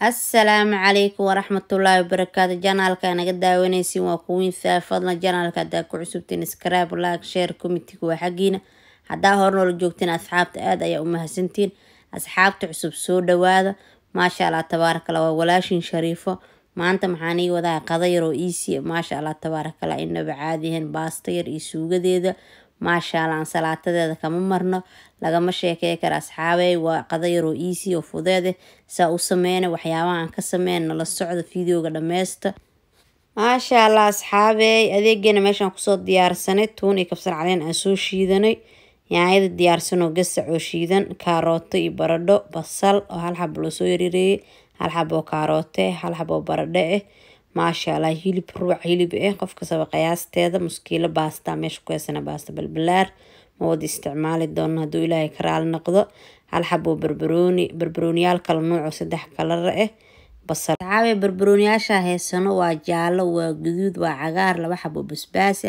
asalaamu calaykum waraxmatullaahi wabarakaatu janaalka naga daawanaysin waa kuwiin faafadla janaalka haddaa ku cusubtiin scribe laag sheer commitega waa xaggiina haddaa nool joogtiin asxaabta aada ayaa u mahadsantiin asxaabta cusub soo dhawaada maasha allah tabaarakala waa walaashin shariifo maanta maxaan ii wadaa qadayar oo iisiya maasha allah tabaarakala inaba caadiyahan baasta yar iyo suugadeeda maasha allah aan salaatadeeda kama marno lagama sheekey kara asxaabey waa qada yaroo iisii oo fudeede eh. saa u sameyna waxyaabahaan ka sameyn nala socda fideoga dhameysta maasha allah asxaabey adeegeena meeshaan kusoo diyaarsanay tuun iyo kabsar caleen aan soo shiidanay yaanyada diyaarsanoo gasac oo shiidan kaarooto iyo baradho basal oo hal xab loo soo yareereeyey hal xab oo kaaroote hal xab oo baradho ah eh. maasha allah hilib ruuc hilib eh qof kasaba qiyaasteeda muskiilo baastaa meesha ku heysana baasta balbalaar mood isticmaali doono haduu ilaahay ka raali noqdo hal xaboo barbarooni barbarooniyaal kala nuuco saddex kalaro ah eh. basacaawe barbarooniyaasha heysano waa jaalo waa guduud waa cagaar laba xaboo basbaasi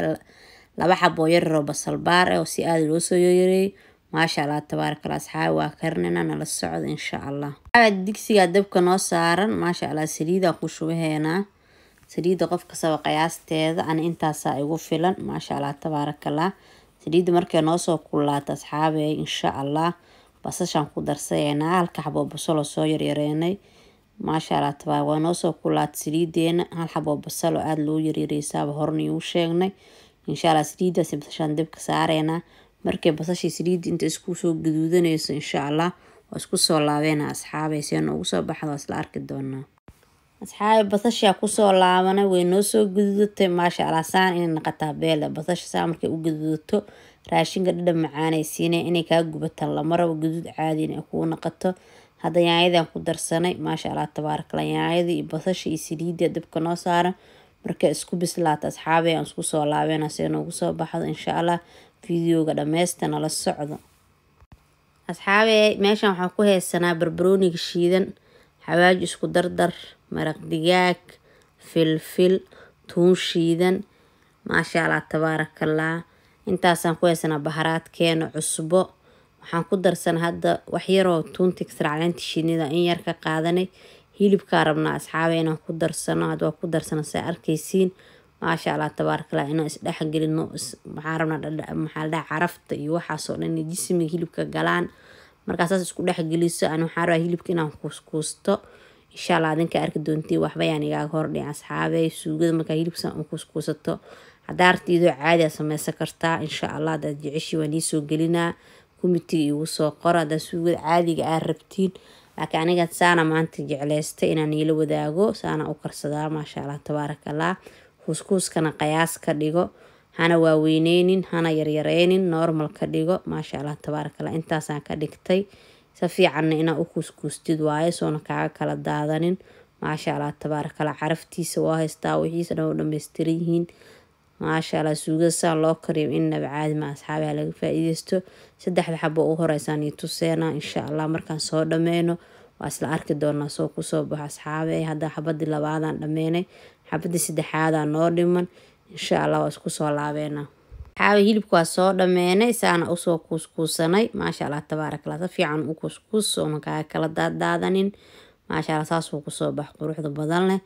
laba xaboo yararoo basal baar ah oo si aada loo soo yareeyo maasha allah tabaarkala asxaabi waa karinayna nala socda insha allah digsiga dabka noo saaran maasha allah saliidaa ku shubaheynaa saliida qof kastaba qiyaasteeda ana intaasaa igu filan maasha allah tabaarakallah saliidda markay noosoo kulaato asxaabey insha allah basashaan ku darsayeynaa halka xaboo basalo soo yaryareenay maasha alla tabaa waa noosoo kulaata saliideena hal xaboo basalo aada loo yaryareysaaba horena uu sheegnay insha allah saliidaasi basashaan dibka saareynaa markay basashii saliidi inta isku soo gaduudanayso insha allah waa isku soo laabeena asxaabey seena ugu soo baxda waa isla arki doonaa asxaabi basashaa kusoo laabanay way noosoo gududatay maasha allah saan inay naqataa beele basasha saa markay u gududato raashinka dhadhan macaanay siinay inay kaa gubataan lama rabo guduud caadi kuu naqato hadda yaanyadan ku darsanay maasha allah tabaarakala yaanyadii iyo basasha iyo saliidda dabka noo saaran markay isku bislaata asxaabi aan isku soo laabeyna see noogu soo baxdo insha allah videoga dhameysta nala socdo asxaabi meeshan waxaan ku heysanaa barbarooniga shiidan xawaaji isku dardar maraq digaag, filfil, tuun shiidan, maasha allah tabaarakallah Intaasaan ku haysanaa baharaadkeena cusbo. Waxaan ku darsanaa hadda waxyaroo yar oo shiinida in yar ka qaadanay. Hilibkaa rabnaa asxaabi inaan ku darsano hadda waa ku darsana saa arkaysiin. Maasha allah tabaaraka inaan isdhex gelino carafta iyo waxaas dhan inay hilibka galaan. Markaa isku dhex geliso ani rabaa hilibka inaan kuuskuusto inshaalla adinka arki doontiin waxbayaan igaaga hordhin asxaabey suugada markaa hilibsan un kuskuusato xadaartiidoo caadiaa sameysan kartaa insha allah hadaad jeceshi waan iisoo gelinaa kumitiga iigu soo qoro hadaad suugada caadiga aad rabtiin laakiin anigan saana maanta jeclaystay inaan iila wadaago saana u karsadaa maasha allah tabaaraka allah kuuskuuskana qayaas ka dhigo hana waaweyneynin hana yaryareynin normal ka dhigo maasha allah tabaaraka allah intaasaan ka dhigtay safiicanna inaa u kuuskuustid waaye soona kaaga kala daadanin maasha allah tabaarakala caraftiisa waa haystaa wixiisana oo dhammaystiran yihiin maasha allah suugada saan loo kariyo in caadima asxaabiha laga faaiideysto iideysto saddexda xabo u horeysaan io tuseena insha allah markaan soo dhameyno waa isla arki doonaa soo kusoo baxo asxaabe hadda xabadii labaadaan dhameynay xabadii saddexaadaa noo dhiman insha allah waa isku soo laabeynaa caawa hilibka soo dhameynay saana usoo kuuskuusanay maasha allah tabaarakallah si fiican u kuuskuus soona kaaga kala daaddaadanin maasha allah saasuu kusoo bax quruxda badan leh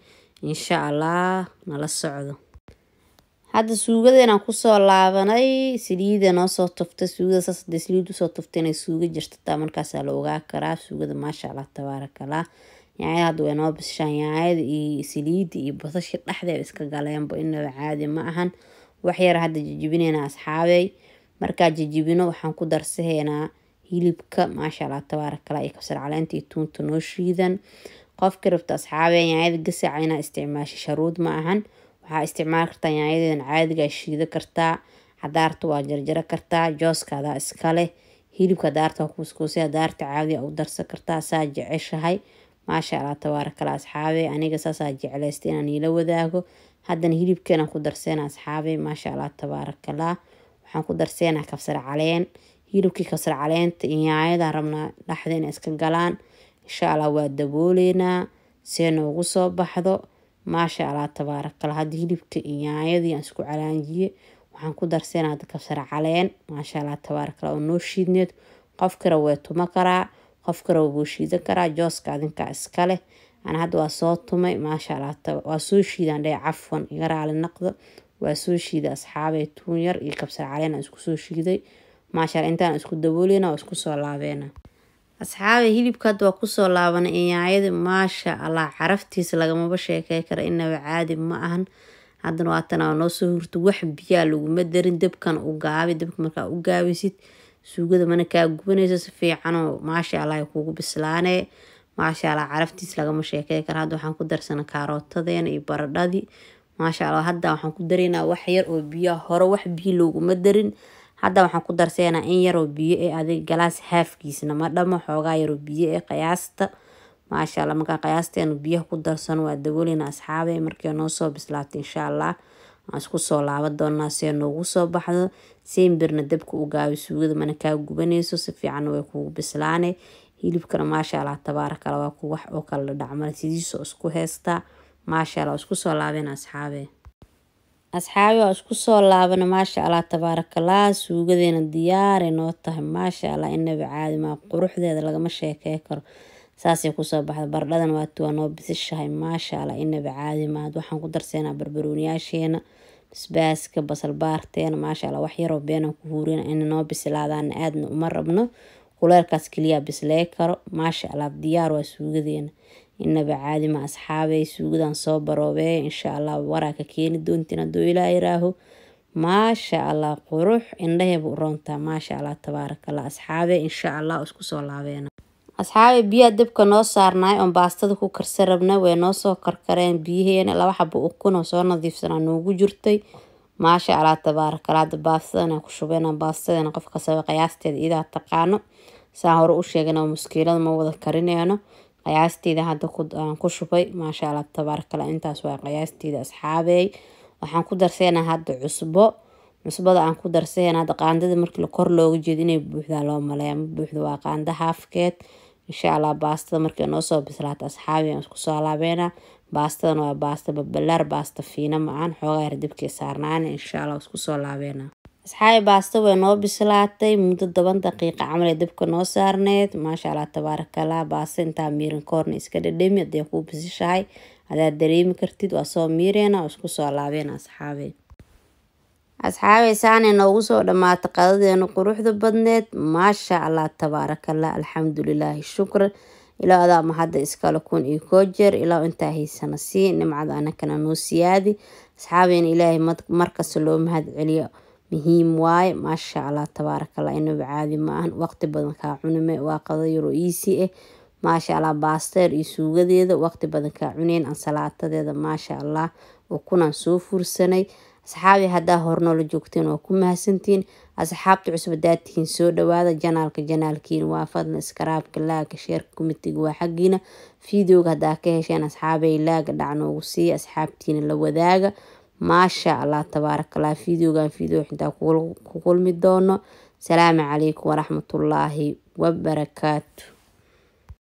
insha allah nala socdo hadda suugadeena kusoo laabanay saliida noosoo tufta suugada saas hadee saliid usoo tufta inay suuga jirto markaasaa la ogaa karaa suugada maasha allah tabaarakallah yaanyada hadda way noo bishaan yaanyada iyo saliida iyo basashi dhexdeeda iska galeenba inaba caadi ma ahan waxyar hadda jijibineyna asxaabey markaa jijibino waxaan ku darsaheynaa hilibka maasha allah tabaaraka allah iyo kabsar caleenta iyo tuunta noo shiidan qofkii rabta asxaabee yaanyada gasaca inaa isticmaasha sharuud ma ahan waxaa isticmaali kartaa yaanyadeedan caadigaa shiida kartaa xadaarta waa jarjaro kartaa jooskaadaa iskaleh hilibka hadaarta kuuskuusay hadaarta caadiga u darsan kartaa saa jeceshahay maasha allah asxaabee aniga saasaa jeclaystay inaan iila wadaago haddana hilibkana ku darseena asxaabe maasha allah tabaarakallah waxaan ku darseenaa kabsar caleen hilibkii kabsar caleenta inyaayada rabnaa dhaxdeena iska galaan insha allah waa dabooleynaa see noogu soo baxdo maasha allah tabaarakallah hadda hilibka inyaayadii aan isku calaanjiye waxaan ku darseenaa kabsar caleen maasha allah tabaarakallah oo noo shiidneed qof kara weetuma karaa qof kara wuu shiidan karaa jooska adinkaa iskale ana hadda waa soo tumay maasha allah waa soo shiidaan dheh cafwan iga raali naqdo waa soo shiiday asxaabey tuun yar iyo kabsar caleen isku soo shiiday maasha intaan isku dabooleyna waa isku soo laabeena asxaabey hilibka hadda waa kusoo laabanay iyaayadi maasha allah caraftiisa lagamaba sheekey kara inaba caadi ma ahan haddana waatana noo soo hurta wax biyaa laguma darin dabkan u gaabi dabka markaa u gaabisid suugada mana kaa gubanayso si fiicanoo maasha allah kuugu bislaanee maasha caraftiis lagama sheekey kara hadda waxaan ku darsana kaarootadeena iyo baradhadii maasha alla hadda waxaan ku dareynaa wax yar oo biyaa hore wax biyo looguma darin hadda waxaan ku darseynaa in yaroo biyo ee adig galaas haafkiisna ma dhamo xoogaa yaroo biyo ee qiyaasta maasha markaa qiyaasteenu biyaha ku darsano waa daboolina asxaabe markay noo soo bislaatay insha allah aan isku soo laaba doonaa see noogu soo baxdo seimbirna dabka u gaabi suugada mana kaa gubanayso si fiicanna way kugu bislaane hilibkana maashaalla tabaarakalah waa ku wax oo kale la sidiisoo isku heestaa maashalla isku soo laabeen asxaabe asxaabe waa isku soo laabana maasha allah tabaarakallah suugadeena diyaaray noo tahay maasha allah inaba caadi maa quruxdeeda lagama sheekey karo saasay kusoo baxda bardhadan waati waa noo bisishahay maasha allah inaba caadi maahad waxaan ku darseynaa barbarooniyaasheena basbaaska basal baarteena maasha allah wax yaroo beenan ku huurina ina noo bislaadaana aadna uma rabno kuleerkaas keliya bisley karo maasha allah diyaar waa suugadeena inaba caadi ma asxaabey suugadaan soo baroobeeya insha allah waraa ka keeni doontiin hadduu ilaa iraaho maasha allah qurux indhahayba u roontaa maasha allah tabaarakallah asxaabee insha allah isku soo laabeena asxaabey biyaha dabka noo saarnaay oon baastada ku karsan rabna way noo soo karkareen biyaheena laba xabo ukun oo soo nadiifsanaa noogu jirtay maasha allah tabaarakalada baastadana ku shubeen baastadana qofka saba qiyaasteeda idaa taqaano saa hore u sheegan oo muskiilada ma wada karineyno qiyaasteeda hadda aan ku shubay maasha allah tabaarakala intaas waa qiyaasteeda asxaabeey waxaan ku darseena hadda cusbo cusbada aan ku darseena hadda qaandada markii kor looga jeedo inay buuxdaa loo maleeya ma buuxda waa qaando haafkeed insha allah baastada markay noosoo bislaata bislaato asxaabi aan isku soo alaabeena baastadan waa baasta babalaar baasta fiina macaan xoogaa yar dibkii saarnaana insha isku soo laabeena asxaabi baasta way noo bislaatay muddo toban daqiiqa camal ee dabka noo saarneyd maasha allah tabaarakallah baasta intaa miirin koorna iska dhadhami haday kuu bisishahay hadaad dareemi kartid waa soo miireena oo isku soo laabeena asxaabi asxaabay saanay noogu soo dhammaatay qadadeena quruxda badneed maasha allah tabaarakallah alxamdulilaahi shukr ilaa adaa mahadda iskale kun iyo koo jeer ilaa intaa haysana sii nimcada anakana noo siyaadi asxaabeena ilaahay markasta loo mahad celiyo muhiim waaye maasha allah tabaarakallah inaba caadi ma ahan waqti badan kaa cunime waa qado yaroo iisi ah eh. maasha allah baasteer iyo suugadeeda waqti badan kaa cuneen ansalaatadeeda maasha allah oo kunan soo fursanay asxaabi haddaa hornoola joogteen waa ku mahadsantiin asxaabta cusub daadtihiin soo dhawaada janaalka janaalkiina waa fadna iskaraabka laaga sheerka kumitiga waa xaggiina fideoga haddaa ka hesheen asxaabay laaga dhacnoogu siiya asxaabtiina la wadaaga maasha allah tabaarakallah fideogan fideo xintaa ku kulmi doono salaamu calaykum waraxmatullaahi wabarakaatu